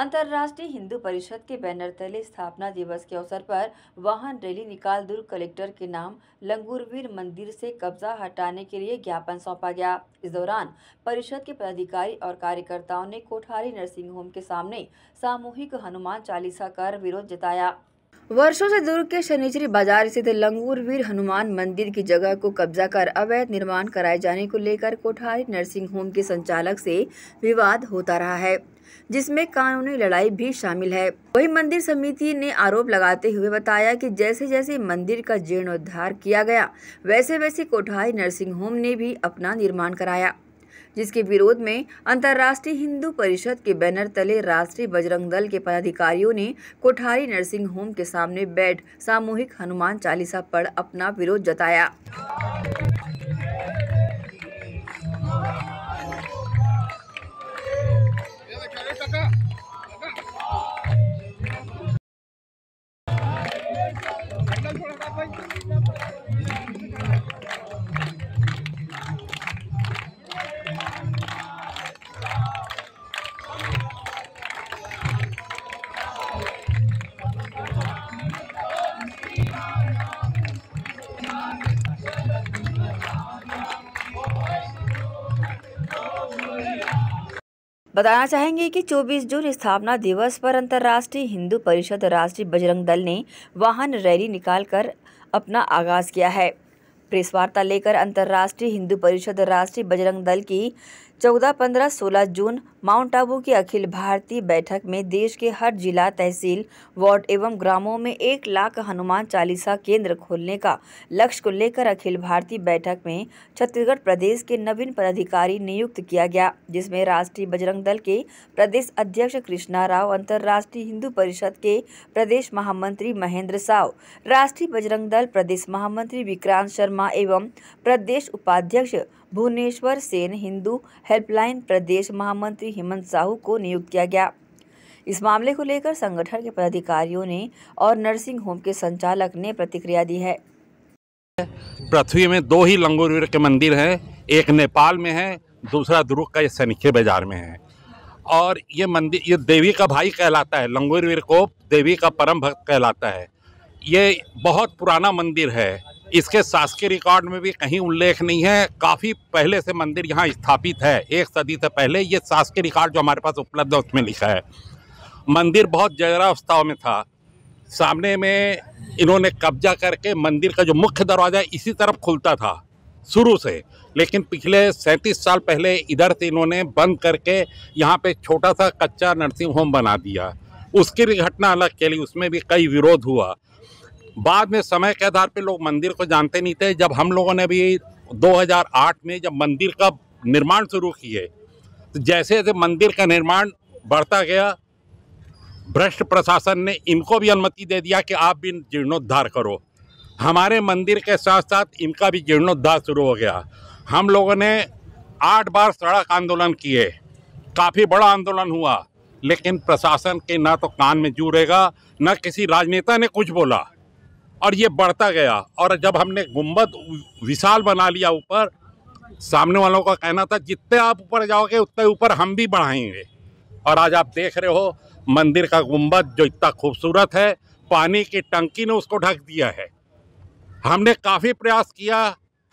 अंतर्राष्ट्रीय हिंदू परिषद के बैनर तले स्थापना दिवस के अवसर पर वाहन रैली निकाल दुर्ग कलेक्टर के नाम लंगूरवीर मंदिर से कब्जा हटाने के लिए ज्ञापन सौंपा गया इस दौरान परिषद के पदाधिकारी और कार्यकर्ताओं ने कोठारी नर्सिंग होम के सामने सामूहिक हनुमान चालीसा कर विरोध जताया वर्षों से दुर्ग के शनिचरी बाजार स्थित लंगूरवीर हनुमान मंदिर की जगह को कब्जा कर अवैध निर्माण कराए जाने को लेकर कोठारी नर्सिंग होम के संचालक से विवाद होता रहा है जिसमें कानूनी लड़ाई भी शामिल है वही मंदिर समिति ने आरोप लगाते हुए बताया कि जैसे जैसे मंदिर का जीर्णोद्धार किया गया वैसे वैसे कोठारी नर्सिंग होम ने भी अपना निर्माण कराया जिसके विरोध में अंतर्राष्ट्रीय हिंदू परिषद के बैनर तले राष्ट्रीय बजरंग दल के पदाधिकारियों ने कोठारी नर्सिंग होम के सामने बैठ सामूहिक हनुमान चालीसा पढ़ अपना विरोध जताया बताना चाहेंगे कि 24 जून स्थापना दिवस पर अंतर्राष्ट्रीय हिंदू परिषद राष्ट्रीय बजरंग दल ने वाहन रैली निकालकर अपना आगाज किया है प्रेस वार्ता लेकर अंतर्राष्ट्रीय हिंदू परिषद राष्ट्रीय बजरंग दल की चौदह पंद्रह सोलह जून माउंट आबू की अखिल भारतीय बैठक में देश के हर जिला तहसील वार्ड एवं ग्रामों में एक लाख हनुमान चालीसा केंद्र खोलने का लक्ष्य को लेकर अखिल भारतीय बैठक में छत्तीसगढ़ प्रदेश के नवीन पदाधिकारी नियुक्त किया गया जिसमें राष्ट्रीय बजरंग दल के प्रदेश अध्यक्ष कृष्णा राव अंतर्राष्ट्रीय हिंदू परिषद के प्रदेश महामंत्री महेंद्र साव राष्ट्रीय बजरंग दल प्रदेश महामंत्री विक्रांत शर्मा एवं प्रदेश उपाध्यक्ष भुवनेश्वर सेन हिंदू हेल्पलाइन प्रदेश महामंत्री हेमंत साहू को नियुक्त किया गया इस मामले को लेकर संगठन के पदाधिकारियों ने और नर्सिंग होम के संचालक ने प्रतिक्रिया दी है पृथ्वी में दो ही लंगोरवीर के मंदिर हैं एक नेपाल में है दूसरा दुर्ग का ये सैनिक बाजार में है और ये मंदिर ये देवी का भाई कहलाता है लंगोरवीर को देवी का परम भक्त कहलाता है ये बहुत पुराना मंदिर है इसके शासकीय रिकॉर्ड में भी कहीं उल्लेख नहीं है काफ़ी पहले से मंदिर यहाँ स्थापित है एक सदी से पहले ये शासकीय रिकॉर्ड जो हमारे पास उपलब्ध है उसमें लिखा है मंदिर बहुत जरावस्था में था सामने में इन्होंने कब्जा करके मंदिर का जो मुख्य दरवाज़ा इसी तरफ खुलता था शुरू से लेकिन पिछले सैंतीस साल पहले इधर से इन्होंने बंद करके यहाँ पे छोटा सा कच्चा नर्सिंग होम बना दिया उसकी भी घटना अलग के लिए उसमें भी कई विरोध हुआ बाद में समय के आधार पे लोग मंदिर को जानते नहीं थे जब हम लोगों ने भी 2008 में जब मंदिर का निर्माण शुरू किए तो जैसे जैसे मंदिर का निर्माण बढ़ता गया भ्रष्ट प्रशासन ने इनको भी अनुमति दे दिया कि आप भी जीर्णोद्धार करो हमारे मंदिर के साथ साथ इनका भी जीर्णोद्धार शुरू हो गया हम लोगों ने आठ बार सड़क आंदोलन किए काफ़ी बड़ा आंदोलन हुआ लेकिन प्रशासन के ना तो कान में जूरेगा ना किसी राजनेता ने कुछ बोला और ये बढ़ता गया और जब हमने गुम्बद विशाल बना लिया ऊपर सामने वालों का कहना था जितने आप ऊपर जाओगे उतने ऊपर हम भी बढ़ाएंगे और आज आप देख रहे हो मंदिर का गुम्बद जो इतना खूबसूरत है पानी की टंकी ने उसको ढक दिया है हमने काफ़ी प्रयास किया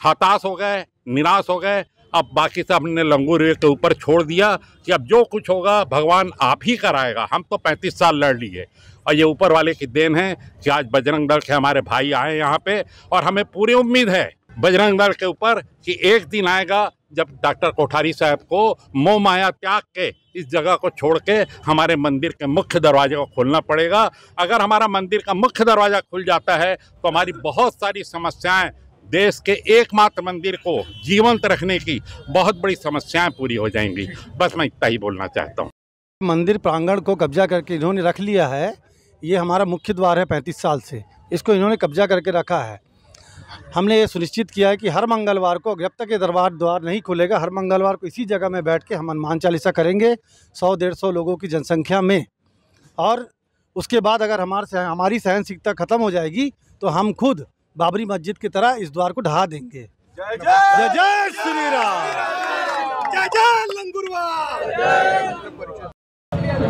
हताश हो गए निराश हो गए अब बाकी सब हमने लंगूर के ऊपर छोड़ दिया कि अब जो कुछ होगा भगवान आप ही कराएगा हम तो पैंतीस साल लड़ लिए और ये ऊपर वाले की देन है कि आज बजरंग दल के हमारे भाई आए यहाँ पे और हमें पूरी उम्मीद है बजरंग दल के ऊपर कि एक दिन आएगा जब डॉक्टर कोठारी साहब को मोह माया त्याग के इस जगह को छोड़ के हमारे मंदिर के मुख्य दरवाजे को खोलना पड़ेगा अगर हमारा मंदिर का मुख्य दरवाज़ा खुल जाता है तो हमारी बहुत सारी समस्याएं देश के एकमात्र मंदिर को जीवंत रखने की बहुत बड़ी समस्याएं पूरी हो जाएंगी बस मैं इतना ही बोलना चाहता हूँ मंदिर प्रांगण को कब्जा करके इन्होंने रख लिया है ये हमारा मुख्य द्वार है पैंतीस साल से इसको इन्होंने कब्जा करके रखा है हमने ये सुनिश्चित किया है कि हर मंगलवार को जब तक ये दरबार द्वार नहीं खुलेगा हर मंगलवार को इसी जगह में बैठ के हम हनुमान चालीसा करेंगे सौ डेढ़ सौ लोगों की जनसंख्या में और उसके बाद अगर हमारे हमारी सहनशीलता ख़त्म हो जाएगी तो हम खुद बाबरी मस्जिद की तरह इस द्वार को ढहा देंगे जय जय श्री राम जय जय लंगुरवा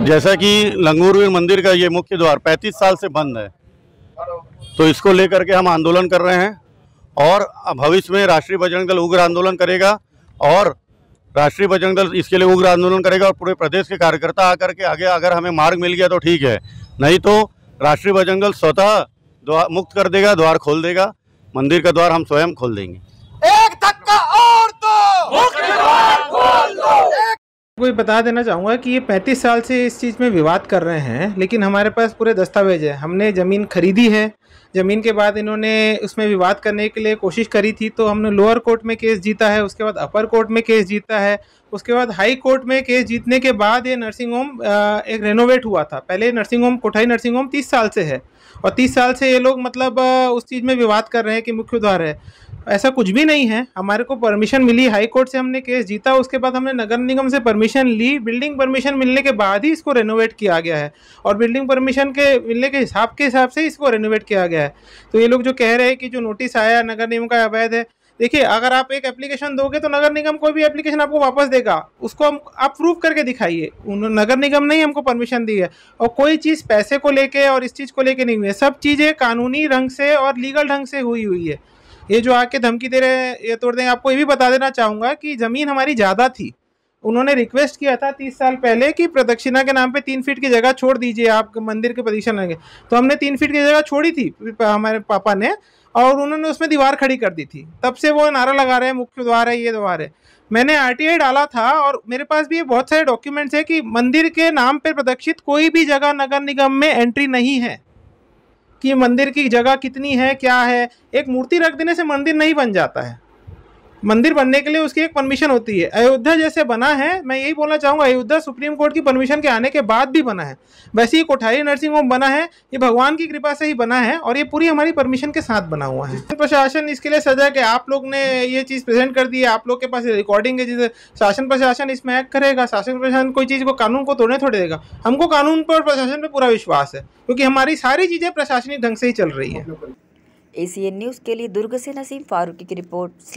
जैसा कि लंगूरवीर मंदिर का ये मुख्य द्वार 35 साल से बंद है तो इसको लेकर के हम आंदोलन कर रहे हैं और भविष्य में राष्ट्रीय बजरंग दल उग्र आंदोलन करेगा और राष्ट्रीय बजरंग दल इसके लिए उग्र आंदोलन करेगा और पूरे प्रदेश के कार्यकर्ता आकर के आगे अगर हमें मार्ग मिल गया तो ठीक है नहीं तो राष्ट्रीय बजरंग दल स्वतः मुक्त कर देगा द्वार खोल देगा मंदिर का द्वार हम स्वयं खोल देंगे एक धक्का और आपको बता देना चाहूँगा कि ये पैंतीस साल से इस चीज़ में विवाद कर रहे हैं लेकिन हमारे पास पूरे दस्तावेज है हमने ज़मीन खरीदी है ज़मीन के बाद इन्होंने उसमें विवाद करने के लिए कोशिश करी थी तो हमने लोअर कोर्ट में केस जीता है उसके बाद अपर कोर्ट में केस जीता है उसके बाद हाई कोर्ट में केस जीतने के बाद ये नर्सिंग होम एक रेनोवेट हुआ था पहले nursing home Kothai nursing home तीस साल से है और तीस साल से ये लोग मतलब उस चीज़ में विवाद कर रहे हैं कि मुख्य द्वार है ऐसा कुछ भी नहीं है हमारे को परमिशन मिली हाई कोर्ट से हमने केस जीता उसके बाद हमने नगर निगम से परमिशन ली बिल्डिंग परमिशन मिलने के बाद ही इसको रेनोवेट किया गया है और बिल्डिंग परमिशन के मिलने के हिसाब के हिसाब से इसको रेनोवेट किया गया है तो ये लोग जो कह रहे हैं कि जो नोटिस आया नगर निगम का अवैध है देखिए अगर आप एक एप्लीकेशन दोगे तो नगर निगम कोई भी एप्लीकेशन आपको वापस देगा उसको हम आप प्रूव करके दिखाइए नगर निगम ने ही हमको परमिशन दी है और कोई चीज़ पैसे को लेके और इस चीज़ को लेके नहीं हुई है सब चीज़ें कानूनी ढंग से और लीगल ढंग से हुई हुई है ये जो आके धमकी दे रहे हैं ये तोड़ देंगे आपको ये भी बता देना चाहूँगा कि ज़मीन हमारी ज़्यादा थी उन्होंने रिक्वेस्ट किया था तीस साल पहले कि प्रदक्षिणा के नाम पे तीन फीट की जगह छोड़ दीजिए आप मंदिर के प्रदीक्षा लेंगे तो हमने तीन फीट की जगह छोड़ी थी हमारे पापा ने और उन्होंने उसमें दीवार खड़ी कर दी थी तब से वो नारा लगा रहे हैं मुख्य द्वार है ये द्वार है मैंने आर डाला था और मेरे पास भी ये बहुत सारे डॉक्यूमेंट्स है कि मंदिर के नाम पर प्रदक्षित कोई भी जगह नगर निगम में एंट्री नहीं है कि मंदिर की जगह कितनी है क्या है एक मूर्ति रख देने से मंदिर नहीं बन जाता है मंदिर बनने के लिए उसकी एक परमिशन होती है अयोध्या जैसे बना है मैं यही बोलना चाहूँगा अयोध्या सुप्रीम कोर्ट की परमिशन के आने के बाद भी बना है वैसे ही कोठारी नर्सिंग होम बना है ये भगवान की कृपा से ही बना है और ये पूरी हमारी परमिशन के साथ बना हुआ है प्रशासन इसके लिए सजा के आप लोग ने ये चीज़ प्रेजेंट कर दी है आप लोग के पास रिकॉर्डिंग है जिसे शासन प्रशासन इसमें एक्ट करेगा शासन प्रशासन कोई चीज़ को कानून को तोड़ने थोड़े देगा हमको कानून पर प्रशासन पर पूरा विश्वास है क्योंकि हमारी सारी चीज़ें प्रशासनिक ढंग से ही चल रही है ए न्यूज़ के लिए दुर्ग से नसीम फारूकी की रिपोर्ट